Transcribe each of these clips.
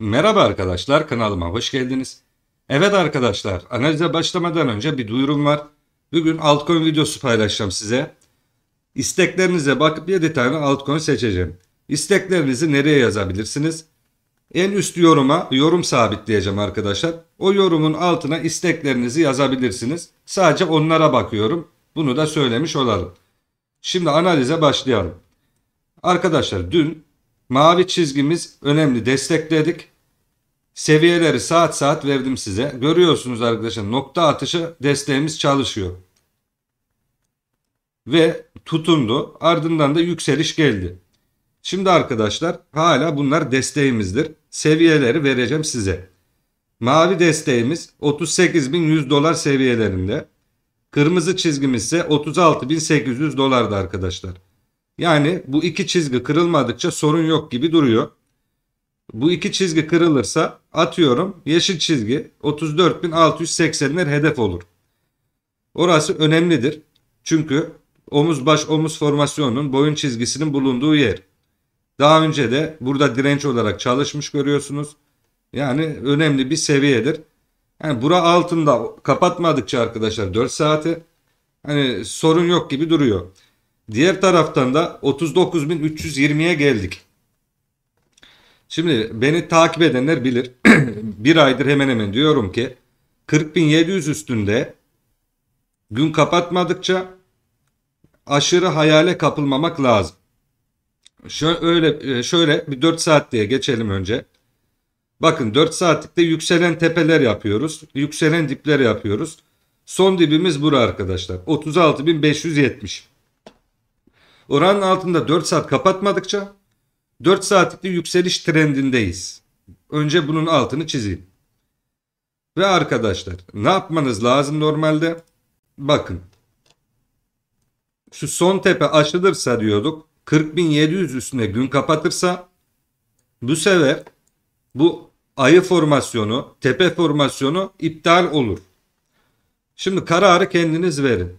Merhaba arkadaşlar kanalıma hoş geldiniz. Evet arkadaşlar analize başlamadan önce bir duyurum var. Bugün altcoin videosu paylaşacağım size. İsteklerinize bakıp 7 tane altcoin seçeceğim. İsteklerinizi nereye yazabilirsiniz? En üst yoruma yorum sabitleyeceğim arkadaşlar. O yorumun altına isteklerinizi yazabilirsiniz. Sadece onlara bakıyorum. Bunu da söylemiş olalım. Şimdi analize başlayalım. Arkadaşlar dün Mavi çizgimiz önemli. Destekledik. Seviyeleri saat saat verdim size. Görüyorsunuz arkadaşlar nokta atışı desteğimiz çalışıyor. Ve tutundu. Ardından da yükseliş geldi. Şimdi arkadaşlar hala bunlar desteğimizdir. Seviyeleri vereceğim size. Mavi desteğimiz 38.100 dolar seviyelerinde. Kırmızı çizgimiz ise 36.800 dolardı arkadaşlar. Yani bu iki çizgi kırılmadıkça sorun yok gibi duruyor. Bu iki çizgi kırılırsa atıyorum yeşil çizgi 34.680'ler hedef olur. Orası önemlidir. Çünkü omuz baş omuz formasyonunun boyun çizgisinin bulunduğu yer. Daha önce de burada direnç olarak çalışmış görüyorsunuz. Yani önemli bir seviyedir. Yani bura altında kapatmadıkça arkadaşlar 4 saati hani sorun yok gibi duruyor. Diğer taraftan da 39.320'ye geldik. Şimdi beni takip edenler bilir. bir aydır hemen hemen diyorum ki 40.700 üstünde gün kapatmadıkça aşırı hayale kapılmamak lazım. Şöyle, e, şöyle bir 4 saat diye geçelim önce. Bakın 4 saatlikte yükselen tepeler yapıyoruz. Yükselen dipler yapıyoruz. Son dibimiz bura arkadaşlar. 36.570. Oranın altında 4 saat kapatmadıkça 4 saatlik bir yükseliş trendindeyiz. Önce bunun altını çizeyim. Ve arkadaşlar ne yapmanız lazım normalde? Bakın. Şu son tepe aşılırsa diyorduk. 40.700 üstüne gün kapatırsa bu sefer bu ayı formasyonu, tepe formasyonu iptal olur. Şimdi kararı kendiniz verin.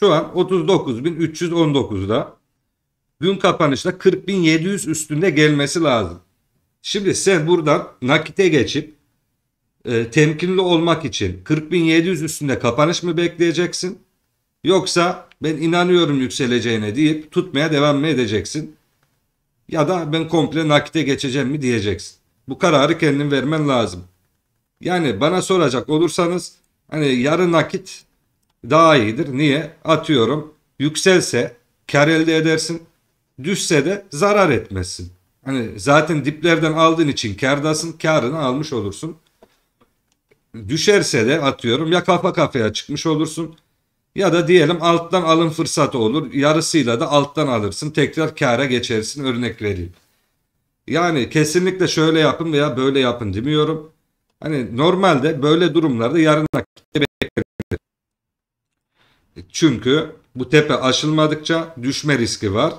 Şu an 39.319'da. Dün kapanışta 40.700 üstünde gelmesi lazım. Şimdi sen buradan nakite geçip e, temkinli olmak için 40.700 üstünde kapanış mı bekleyeceksin? Yoksa ben inanıyorum yükseleceğine deyip tutmaya devam mı edeceksin? Ya da ben komple nakite geçeceğim mi diyeceksin. Bu kararı kendin vermen lazım. Yani bana soracak olursanız hani yarı nakit daha iyidir. Niye? Atıyorum yükselse kar elde edersin. Düşse de zarar etmezsin. Hani zaten diplerden aldığın için kardasın karını almış olursun. Düşerse de atıyorum ya kafa kafaya çıkmış olursun. Ya da diyelim alttan alım fırsatı olur. Yarısıyla da alttan alırsın. Tekrar kâra geçersin. Örnek vereyim. Yani kesinlikle şöyle yapın veya böyle yapın demiyorum. Hani normalde böyle durumlarda yarın e, çünkü bu tepe aşılmadıkça düşme riski var.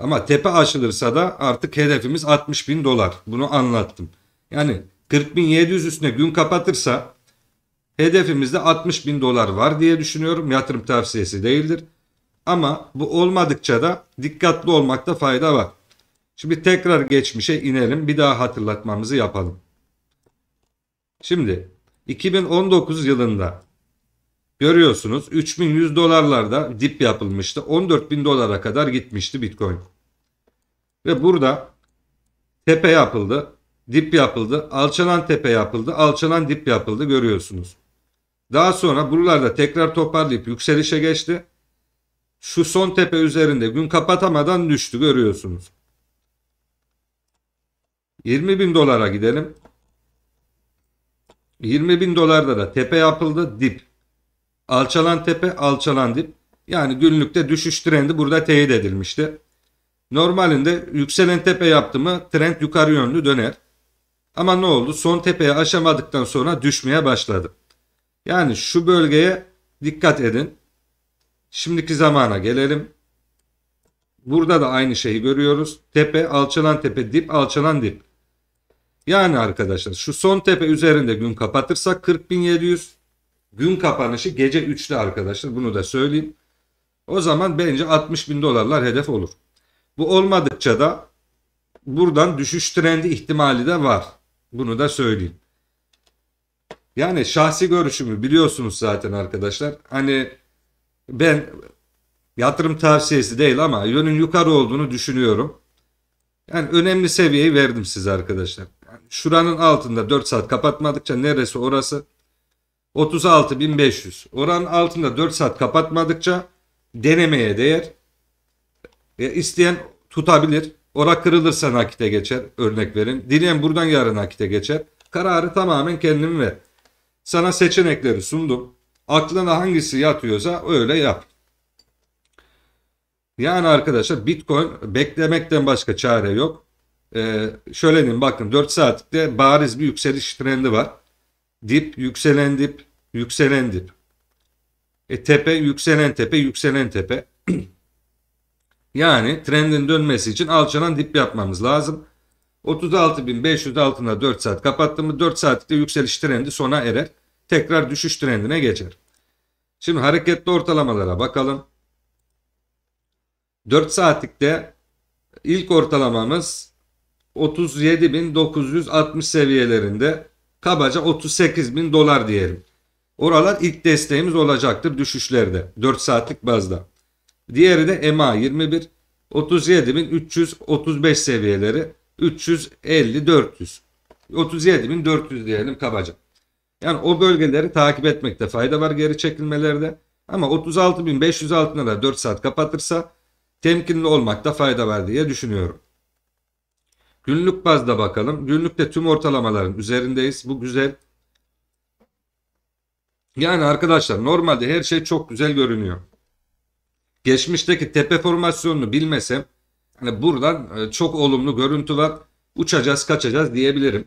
Ama tepe aşılırsa da artık hedefimiz 60 bin dolar. Bunu anlattım. Yani 40.700 üstüne gün kapatırsa hedefimizde 60 bin dolar var diye düşünüyorum. Yatırım tavsiyesi değildir. Ama bu olmadıkça da dikkatli olmakta fayda var. Şimdi tekrar geçmişe inelim. Bir daha hatırlatmamızı yapalım. Şimdi 2019 yılında Görüyorsunuz 3100 dolarlarda dip yapılmıştı. 14.000 dolara kadar gitmişti Bitcoin. Ve burada tepe yapıldı, dip yapıldı, alçalan tepe yapıldı, alçalan dip yapıldı görüyorsunuz. Daha sonra buralarda tekrar toparlayıp yükselişe geçti. Şu son tepe üzerinde gün kapatamadan düştü görüyorsunuz. 20 bin dolara gidelim. 20 bin dolarda da tepe yapıldı dip. Alçalan tepe, alçalan dip. Yani günlükte düşüş trendi burada teyit edilmişti. Normalinde yükselen tepe yaptı mı trend yukarı yönlü döner. Ama ne oldu? Son tepeye aşamadıktan sonra düşmeye başladı. Yani şu bölgeye dikkat edin. Şimdiki zamana gelelim. Burada da aynı şeyi görüyoruz. Tepe, alçalan tepe, dip, alçalan dip. Yani arkadaşlar şu son tepe üzerinde gün kapatırsak 40700 Gün kapanışı gece 3'te arkadaşlar bunu da söyleyeyim. O zaman bence 60 bin dolarlar hedef olur. Bu olmadıkça da buradan düşüş trendi ihtimali de var. Bunu da söyleyeyim. Yani şahsi görüşümü biliyorsunuz zaten arkadaşlar. Hani ben yatırım tavsiyesi değil ama yönün yukarı olduğunu düşünüyorum. Yani önemli seviyeyi verdim size arkadaşlar. Yani şuranın altında 4 saat kapatmadıkça neresi orası 36.500. oran altında 4 saat kapatmadıkça denemeye değer. E, isteyen tutabilir. Ora kırılırsa nakite geçer. Örnek verin. Dileyen buradan yarın nakite geçer. Kararı tamamen kendim ver. Sana seçenekleri sundum. Aklına hangisi yatıyorsa öyle yap. Yani arkadaşlar Bitcoin beklemekten başka çare yok. Ee, şöyle diyeyim bakın 4 saatlikte bariz bir yükseliş trendi var. Dip, yükselen dip, Yükselen dip. E tepe yükselen tepe yükselen tepe. yani trendin dönmesi için alçalan dip yapmamız lazım. 36.500 altında 4 saat kapattı 4 saatlikte yükseliş trendi sona erer. Tekrar düşüş trendine geçer. Şimdi hareketli ortalamalara bakalım. 4 saatlikte ilk ortalamamız 37.960 seviyelerinde kabaca 38.000 dolar diyelim. Oralar ilk desteğimiz olacaktır düşüşlerde 4 saatlik bazda. Diğeri de EMA 21 37.335 seviyeleri 350 400 37.400 diyelim kabaca. Yani o bölgeleri takip etmekte fayda var geri çekilmelerde. Ama 36.500 altına da 4 saat kapatırsa temkinli olmakta fayda var diye düşünüyorum. Günlük bazda bakalım. Günlükte tüm ortalamaların üzerindeyiz. Bu güzel. Yani arkadaşlar normalde her şey çok güzel görünüyor. Geçmişteki tepe formasyonunu bilmesem hani buradan e, çok olumlu görüntü var. Uçacağız kaçacağız diyebilirim.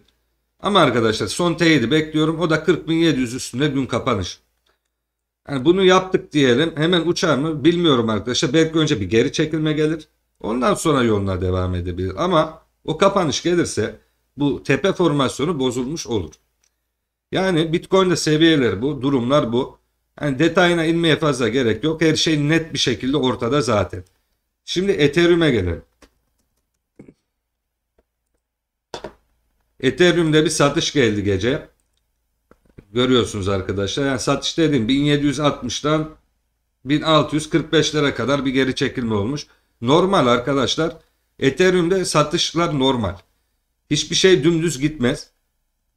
Ama arkadaşlar son t bekliyorum. O da 40.700 üstünde gün kapanış. Yani bunu yaptık diyelim. Hemen uçar mı bilmiyorum arkadaşlar. Belki önce bir geri çekilme gelir. Ondan sonra yoluna devam edebilir. Ama o kapanış gelirse bu tepe formasyonu bozulmuş olur. Yani Bitcoin'de seviyeler bu, durumlar bu. Yani detayına inmeye fazla gerek yok. Her şey net bir şekilde ortada zaten. Şimdi Ethereum'e gelelim. Ethereum'de bir satış geldi gece. Görüyorsunuz arkadaşlar. Yani satış dediğim 1760'dan 1645 lira kadar bir geri çekilme olmuş. Normal arkadaşlar. Ethereum'de satışlar normal. Hiçbir şey dümdüz gitmez.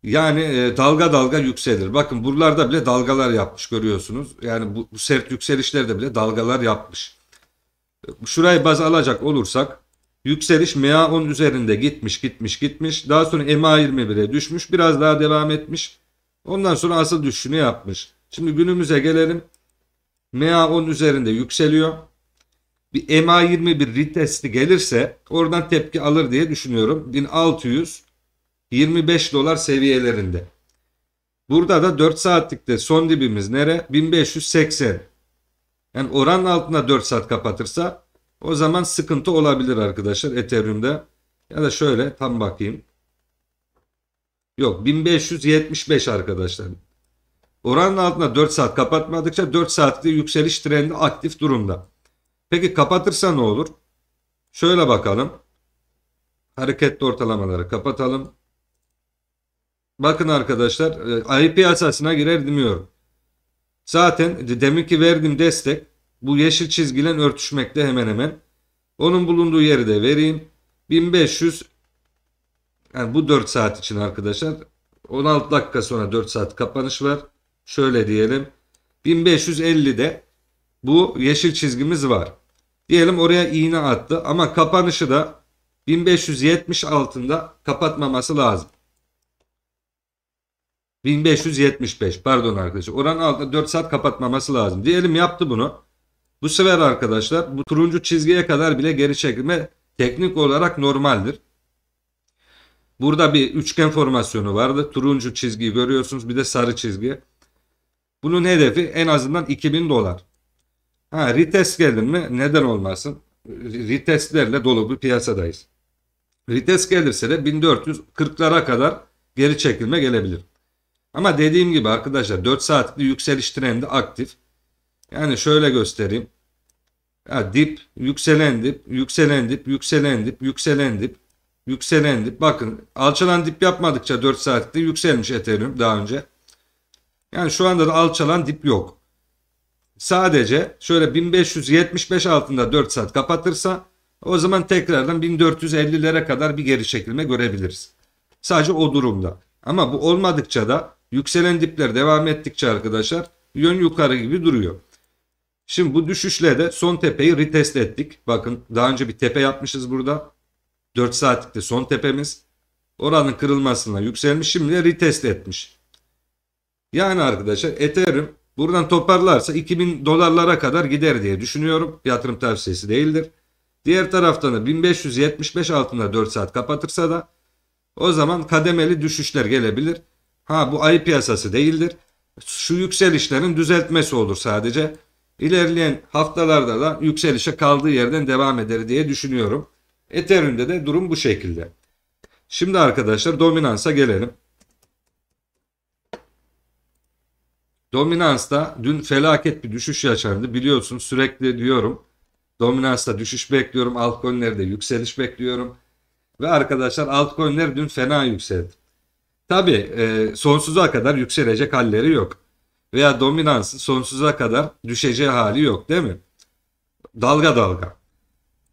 Yani e, dalga dalga yükselir. Bakın buralarda bile dalgalar yapmış görüyorsunuz. Yani bu, bu sert yükselişlerde bile dalgalar yapmış. Şurayı baz alacak olursak yükseliş MA10 üzerinde gitmiş gitmiş gitmiş. Daha sonra MA21'e düşmüş. Biraz daha devam etmiş. Ondan sonra asıl düşüşünü yapmış. Şimdi günümüze gelelim. MA10 üzerinde yükseliyor. Bir MA21 retesti gelirse oradan tepki alır diye düşünüyorum. 1600 25 dolar seviyelerinde. Burada da 4 saatlikte son dibimiz nere? 1580. Yani oran altına 4 saat kapatırsa o zaman sıkıntı olabilir arkadaşlar Ethereum'da. Ya da şöyle tam bakayım. Yok 1575 arkadaşlar. Oranın altına 4 saat kapatmadıkça 4 saatlik yükseliş trendi aktif durumda. Peki kapatırsa ne olur? Şöyle bakalım. Hareketli ortalamaları kapatalım. Bakın arkadaşlar e, IP asasına girer demiyorum. Zaten deminki verdiğim destek bu yeşil çizgilen örtüşmekte hemen hemen. Onun bulunduğu yeri de vereyim. 1500 yani bu 4 saat için arkadaşlar 16 dakika sonra 4 saat kapanış var. Şöyle diyelim. 1550'de bu yeşil çizgimiz var. Diyelim oraya iğne attı ama kapanışı da 1570 altında kapatmaması lazım. 1575 pardon arkadaşlar. Oranın altında 4 saat kapatmaması lazım. Diyelim yaptı bunu. Bu sefer arkadaşlar bu turuncu çizgiye kadar bile geri çekilme teknik olarak normaldir. Burada bir üçgen formasyonu vardı. Turuncu çizgiyi görüyorsunuz bir de sarı çizgi. Bunun hedefi en azından 2000 dolar. Ha rites gelir mi? Neden olmasın? Riteslerle dolu bir piyasadayız. Rites gelirse de 1440'lara kadar geri çekilme gelebilir. Ama dediğim gibi arkadaşlar 4 saatlik yükseliş trendi aktif. Yani şöyle göstereyim. Ya dip, yükselen dip, yükselen dip, yükselen dip, yükselen dip, yükselen dip. Bakın alçalan dip yapmadıkça 4 saatlikte yükselmiş Ethereum daha önce. Yani şu anda da alçalan dip yok. Sadece şöyle 1575 altında 4 saat kapatırsa o zaman tekrardan 1450'lere kadar bir geri çekilme görebiliriz. Sadece o durumda. Ama bu olmadıkça da Yükselen dipler devam ettikçe arkadaşlar yön yukarı gibi duruyor. Şimdi bu düşüşle de son tepeyi retest ettik. Bakın daha önce bir tepe yapmışız burada. 4 saatlikte son tepemiz. Oranın kırılmasına yükselmiş şimdi retest etmiş. Yani arkadaşlar Ethereum buradan toparlarsa 2000 dolarlara kadar gider diye düşünüyorum. Yatırım tavsiyesi değildir. Diğer taraftan da 1575 altında 4 saat kapatırsa da o zaman kademeli düşüşler gelebilir. Ha bu ayı piyasası değildir. Şu yükselişlerin düzeltmesi olur sadece. İlerleyen haftalarda da yükselişe kaldığı yerden devam eder diye düşünüyorum. Ethereum'de de durum bu şekilde. Şimdi arkadaşlar dominansa gelelim. Dominansta dün felaket bir düşüş yaşandı. Biliyorsun sürekli diyorum. Dominansta düşüş bekliyorum. Altcoin'lerde yükseliş bekliyorum. Ve arkadaşlar altcoin'ler dün fena yükseldi. Tabi e, sonsuza kadar yükselecek halleri yok. Veya dominansın sonsuza kadar düşeceği hali yok değil mi? Dalga dalga.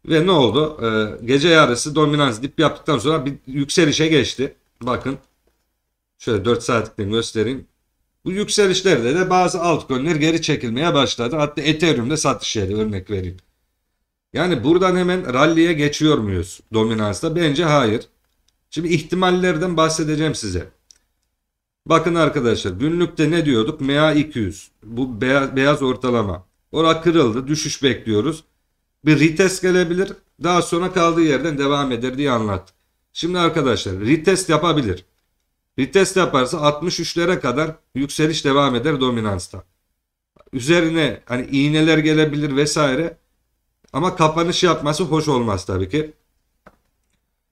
Ve ne oldu? E, gece yarısı dominans dip yaptıktan sonra bir yükselişe geçti. Bakın şöyle 4 saatlikten göstereyim. Bu yükselişlerde de bazı altcoin'ler geri çekilmeye başladı. Hatta Ethereum'de satış yeri örnek vereyim. Yani buradan hemen rally'e geçiyor muyuz dominansta? Bence hayır. Şimdi ihtimallerden bahsedeceğim size. Bakın arkadaşlar günlükte ne diyorduk? MA 200 bu beyaz, beyaz ortalama. Ora kırıldı düşüş bekliyoruz. Bir retest gelebilir daha sonra kaldığı yerden devam eder diye anlattık. Şimdi arkadaşlar retest yapabilir. Retest yaparsa 63'lere kadar yükseliş devam eder dominansta. Üzerine hani iğneler gelebilir vesaire. Ama kapanış yapması hoş olmaz tabii ki.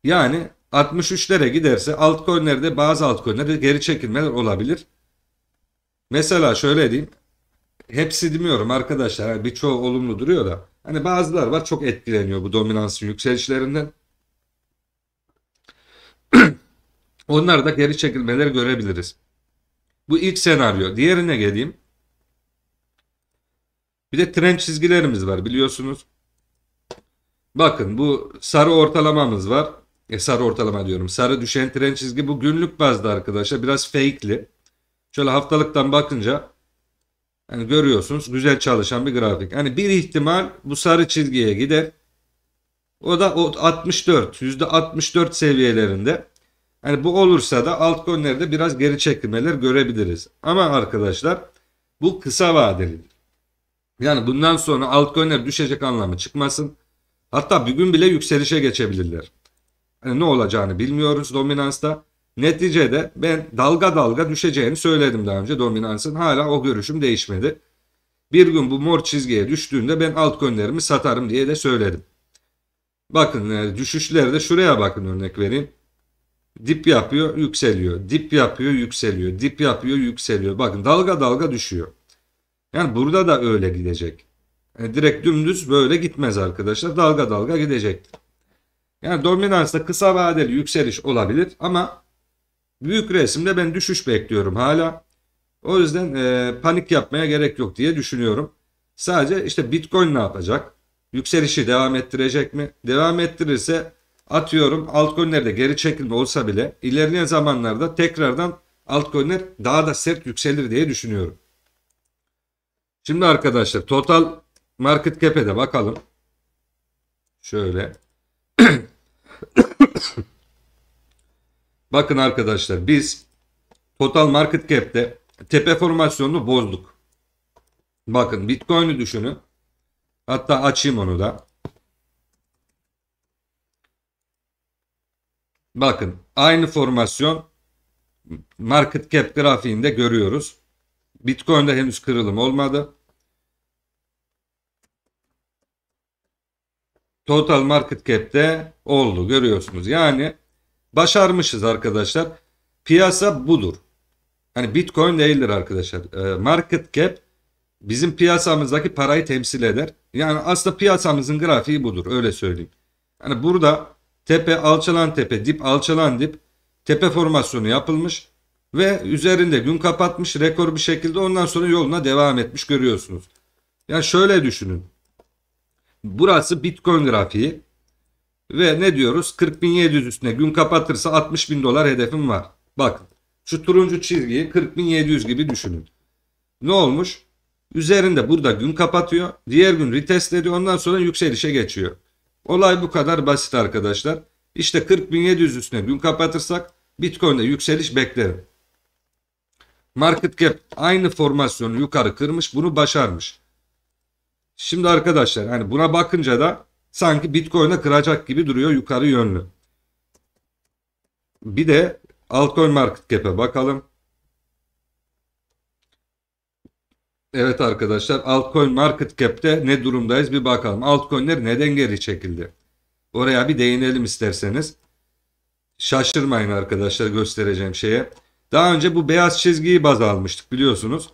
Yani 63'lere giderse altcoin'lerde bazı altcoin'lerde geri çekilmeler olabilir. Mesela şöyle diyeyim. Hepsi demiyorum arkadaşlar. Yani birçoğu olumlu duruyor da. Hani bazılar var çok etkileniyor bu dominansın yükselişlerinden. Onlar da geri çekilmeler görebiliriz. Bu ilk senaryo. Diğerine geleyim. Bir de trend çizgilerimiz var biliyorsunuz. Bakın bu sarı ortalamamız var. E, sarı ortalama diyorum. Sarı düşen tren çizgi bu günlük bazda arkadaşlar. Biraz fake'li. Şöyle haftalıktan bakınca yani görüyorsunuz güzel çalışan bir grafik. Hani bir ihtimal bu sarı çizgiye gider. O da o 64, %64 seviyelerinde. Hani bu olursa da alt altcoin'lerde biraz geri çekilmeler görebiliriz. Ama arkadaşlar bu kısa vadeli. Yani bundan sonra alt altcoin'ler düşecek anlamı çıkmasın. Hatta bir gün bile yükselişe geçebilirler. Hani ne olacağını bilmiyoruz dominansta. Neticede ben dalga dalga düşeceğini söyledim daha önce dominansın. Hala o görüşüm değişmedi. Bir gün bu mor çizgiye düştüğünde ben alt altcoin'lerimi satarım diye de söyledim. Bakın e, düşüşlerde şuraya bakın örnek vereyim. Dip yapıyor yükseliyor. Dip yapıyor yükseliyor. Dip yapıyor yükseliyor. Bakın dalga dalga düşüyor. Yani burada da öyle gidecek. Yani e, direkt dümdüz böyle gitmez arkadaşlar. Dalga dalga gidecektir. Yani dominansta kısa vadeli yükseliş olabilir ama büyük resimde ben düşüş bekliyorum hala. O yüzden e, panik yapmaya gerek yok diye düşünüyorum. Sadece işte Bitcoin ne yapacak? Yükselişi devam ettirecek mi? Devam ettirirse atıyorum altcoin'lerde geri çekilme olsa bile ilerleyen zamanlarda tekrardan altcoin'ler daha da sert yükselir diye düşünüyorum. Şimdi arkadaşlar total market cap'e de bakalım. Şöyle Bakın arkadaşlar biz total market cap'te tepe formasyonunu bozduk. Bakın Bitcoin'i düşünün. Hatta açayım onu da. Bakın aynı formasyon market cap grafiğinde görüyoruz. Bitcoin'de henüz kırılım olmadı. Total Market Cap'te oldu görüyorsunuz. Yani başarmışız arkadaşlar. Piyasa budur. Hani Bitcoin değildir arkadaşlar. Ee, market Cap bizim piyasamızdaki parayı temsil eder. Yani aslında piyasamızın grafiği budur öyle söyleyeyim. Hani burada tepe alçalan tepe dip alçalan dip tepe formasyonu yapılmış ve üzerinde gün kapatmış rekor bir şekilde ondan sonra yoluna devam etmiş görüyorsunuz. Yani şöyle düşünün. Burası Bitcoin grafiği. Ve ne diyoruz? 40.700 üstüne gün kapatırsa 60.000 dolar hedefim var. Bakın şu turuncu çizgiyi 40.700 gibi düşünün. Ne olmuş? Üzerinde burada gün kapatıyor. Diğer gün retest ediyor. Ondan sonra yükselişe geçiyor. Olay bu kadar basit arkadaşlar. İşte 40.700 üstüne gün kapatırsak Bitcoin'de yükseliş beklerim. Market cap aynı formasyonu yukarı kırmış bunu başarmış. Şimdi arkadaşlar hani buna bakınca da sanki Bitcoin'e kıracak gibi duruyor yukarı yönlü. Bir de altcoin market cap'e bakalım. Evet arkadaşlar altcoin market cap'te ne durumdayız bir bakalım. Altcoin'ler neden geri çekildi? Oraya bir değinelim isterseniz. Şaşırmayın arkadaşlar göstereceğim şeye. Daha önce bu beyaz çizgiyi baz almıştık biliyorsunuz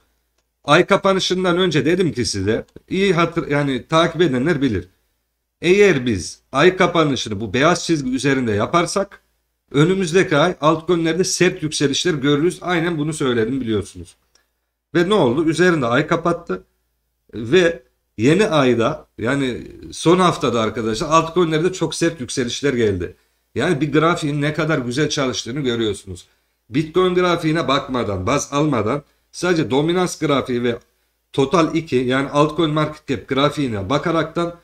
ay kapanışından önce dedim ki size iyi hatır yani takip edenler bilir. Eğer biz ay kapanışını bu beyaz çizgi üzerinde yaparsak önümüzdeki ay altcoin'lerde sert yükselişler görürüz. Aynen bunu söyledim biliyorsunuz. Ve ne oldu? Üzerinde ay kapattı ve yeni ayda yani son haftada arkadaşlar altcoin'lerde çok sert yükselişler geldi. Yani bir grafiğin ne kadar güzel çalıştığını görüyorsunuz. Bitcoin grafiğine bakmadan, baz almadan Sadece dominans grafiği ve total 2 yani altcoin market cap grafiğine bakaraktan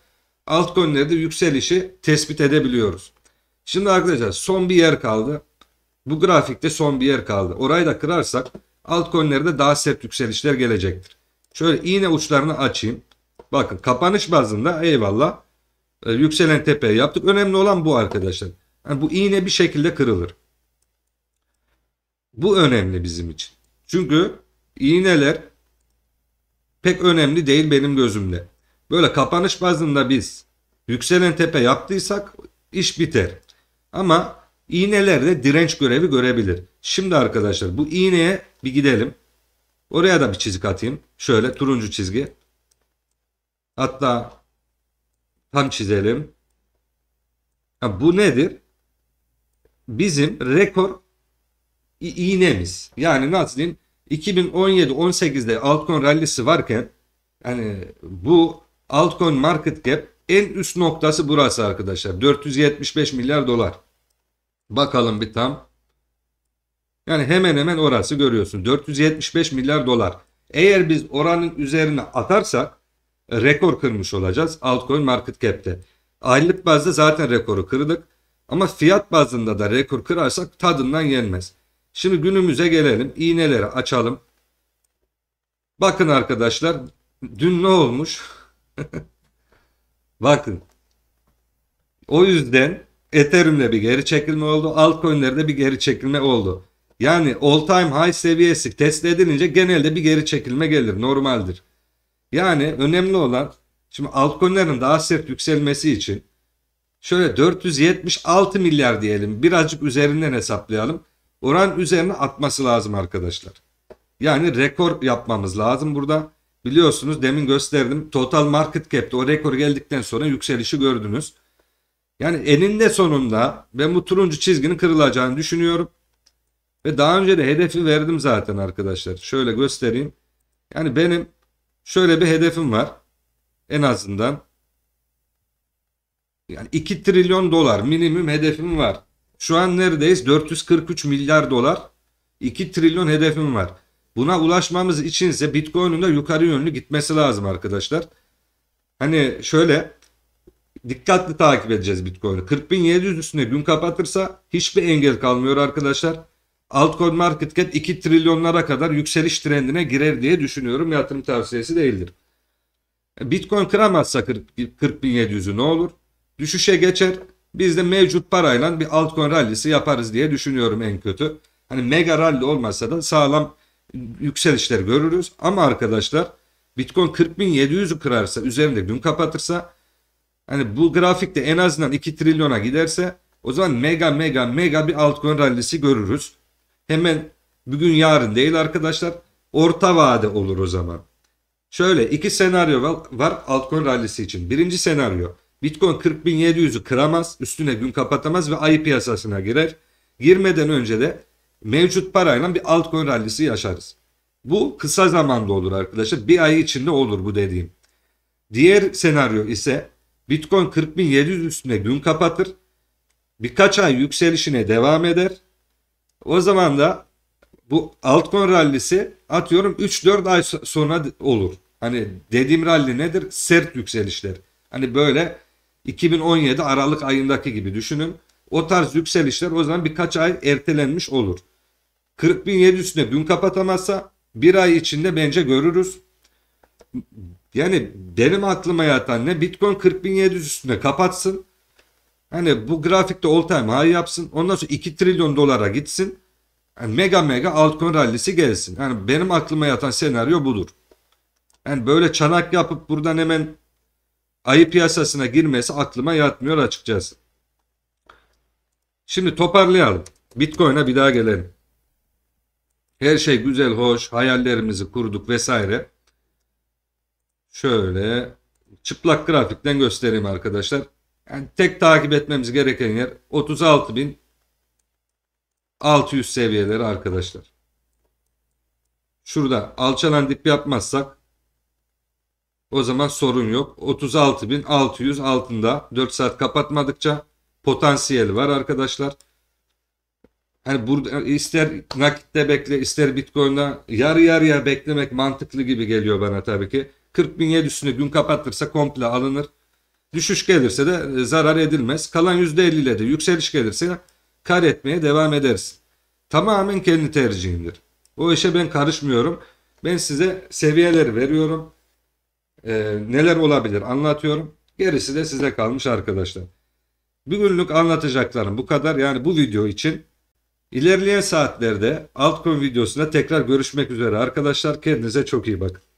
altcoin'lerde yükselişi tespit edebiliyoruz. Şimdi arkadaşlar son bir yer kaldı. Bu grafikte son bir yer kaldı. Orayı da kırarsak altcoin'lerde daha sert yükselişler gelecektir. Şöyle iğne uçlarını açayım. Bakın kapanış bazında eyvallah e, yükselen tepe yaptık. Önemli olan bu arkadaşlar. Yani bu iğne bir şekilde kırılır. Bu önemli bizim için. Çünkü iğneler pek önemli değil benim gözümde. Böyle kapanış bazında biz yükselen tepe yaptıysak iş biter. Ama iğneler de direnç görevi görebilir. Şimdi arkadaşlar bu iğneye bir gidelim. Oraya da bir çizik atayım. Şöyle turuncu çizgi. Hatta tam çizelim. Ya bu nedir? Bizim rekor iğnemiz. Yani nasıl diyeyim? 2017-18'de altcoin rallisi varken yani bu altcoin market cap en üst noktası burası arkadaşlar. 475 milyar dolar. Bakalım bir tam. Yani hemen hemen orası görüyorsun. 475 milyar dolar. Eğer biz oranın üzerine atarsak e, rekor kırmış olacağız altcoin market cap'te. Aylık bazda zaten rekoru kırdık. Ama fiyat bazında da rekor kırarsak tadından yenmez. Şimdi günümüze gelelim. İğneleri açalım. Bakın arkadaşlar dün ne olmuş? Bakın. O yüzden Ethereum'de bir geri çekilme oldu. Altcoin'lerde bir geri çekilme oldu. Yani all time high seviyesi test edilince genelde bir geri çekilme gelir. Normaldir. Yani önemli olan şimdi altcoin'lerin daha sert yükselmesi için şöyle 476 milyar diyelim. Birazcık üzerinden hesaplayalım oran üzerine atması lazım arkadaşlar. Yani rekor yapmamız lazım burada. Biliyorsunuz demin gösterdim. Total market cap'te o rekor geldikten sonra yükselişi gördünüz. Yani eninde sonunda ben bu turuncu çizginin kırılacağını düşünüyorum. Ve daha önce de hedefi verdim zaten arkadaşlar. Şöyle göstereyim. Yani benim şöyle bir hedefim var. En azından. Yani 2 trilyon dolar minimum hedefim var. Şu an neredeyiz? 443 milyar dolar. 2 trilyon hedefim var. Buna ulaşmamız için ise Bitcoin'in de yukarı yönlü gitmesi lazım arkadaşlar. Hani şöyle dikkatli takip edeceğiz Bitcoin'i. 40.700 üstüne gün kapatırsa hiçbir engel kalmıyor arkadaşlar. Altcoin market cap 2 trilyonlara kadar yükseliş trendine girer diye düşünüyorum. Yatırım tavsiyesi değildir. Bitcoin kıramazsa 40.700'ü 40 ne olur? Düşüşe geçer. Biz de mevcut parayla bir altcoin rallisi yaparız diye düşünüyorum en kötü. Hani mega rally olmasa da sağlam yükselişler görürüz. Ama arkadaşlar Bitcoin 40.700'ü kırarsa üzerinde gün kapatırsa hani bu grafikte en azından 2 trilyona giderse o zaman mega mega mega bir altcoin rallisi görürüz. Hemen bugün yarın değil arkadaşlar. Orta vade olur o zaman. Şöyle iki senaryo var altcoin rallisi için. Birinci senaryo Bitcoin 40.700'ü kıramaz, üstüne gün kapatamaz ve ayı piyasasına girer. Girmeden önce de mevcut parayla bir altcoin rallisi yaşarız. Bu kısa zamanda olur arkadaşlar. Bir ay içinde olur bu dediğim. Diğer senaryo ise Bitcoin 40.700 üstüne gün kapatır. Birkaç ay yükselişine devam eder. O zaman da bu altcoin rallisi atıyorum 3-4 ay sonra olur. Hani dediğim ralli nedir? Sert yükselişler. Hani böyle 2017 Aralık ayındaki gibi düşünün. O tarz yükselişler o zaman birkaç ay ertelenmiş olur. 40.700 üstüne dün kapatamazsa bir ay içinde bence görürüz. Yani benim aklıma yatan ne Bitcoin 40.700 üstüne kapatsın. Hani bu grafikte all time high yapsın. Ondan sonra 2 trilyon dolara gitsin. Yani mega mega altcoin rallisi gelsin. Yani benim aklıma yatan senaryo budur. Yani böyle çanak yapıp buradan hemen ayı piyasasına girmesi aklıma yatmıyor açıkçası. Şimdi toparlayalım. Bitcoin'e bir daha gelelim. Her şey güzel, hoş, hayallerimizi kurduk vesaire. Şöyle çıplak grafikten göstereyim arkadaşlar. Yani tek takip etmemiz gereken yer 36.600 seviyeleri arkadaşlar. Şurada alçalan dip yapmazsak o zaman sorun yok. 36.600 altında 4 saat kapatmadıkça potansiyel var arkadaşlar. Hani burada ister nakitte bekle ister bitcoin'da yarı yarıya beklemek mantıklı gibi geliyor bana tabii ki. 40.000 40.700'ünü gün kapatırsa komple alınır. Düşüş gelirse de e, zarar edilmez. Kalan %50 ile de yükseliş gelirse kar etmeye devam ederiz. Tamamen kendi tercihimdir. O işe ben karışmıyorum. Ben size seviyeleri veriyorum e, neler olabilir anlatıyorum. Gerisi de size kalmış arkadaşlar. Bugünlük anlatacaklarım bu kadar. Yani bu video için ilerleyen saatlerde altcoin videosunda tekrar görüşmek üzere arkadaşlar. Kendinize çok iyi bakın.